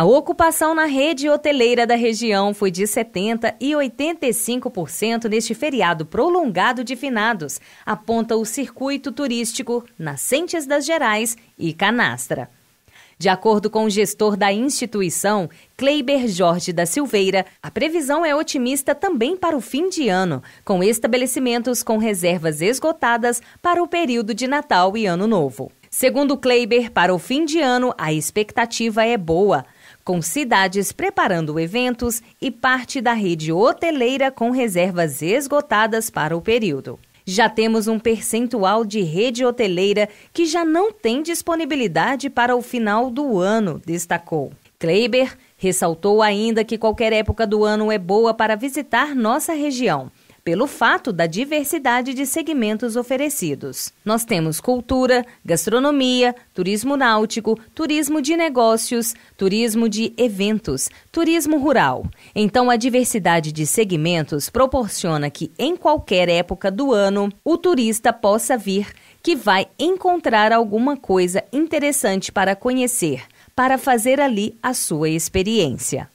A ocupação na rede hoteleira da região foi de 70% e 85% neste feriado prolongado de finados, aponta o Circuito Turístico Nascentes das Gerais e Canastra. De acordo com o gestor da instituição, Kleiber Jorge da Silveira, a previsão é otimista também para o fim de ano, com estabelecimentos com reservas esgotadas para o período de Natal e Ano Novo. Segundo Kleiber, para o fim de ano, a expectativa é boa com cidades preparando eventos e parte da rede hoteleira com reservas esgotadas para o período. Já temos um percentual de rede hoteleira que já não tem disponibilidade para o final do ano, destacou. Kleiber ressaltou ainda que qualquer época do ano é boa para visitar nossa região pelo fato da diversidade de segmentos oferecidos. Nós temos cultura, gastronomia, turismo náutico, turismo de negócios, turismo de eventos, turismo rural. Então, a diversidade de segmentos proporciona que, em qualquer época do ano, o turista possa vir que vai encontrar alguma coisa interessante para conhecer, para fazer ali a sua experiência.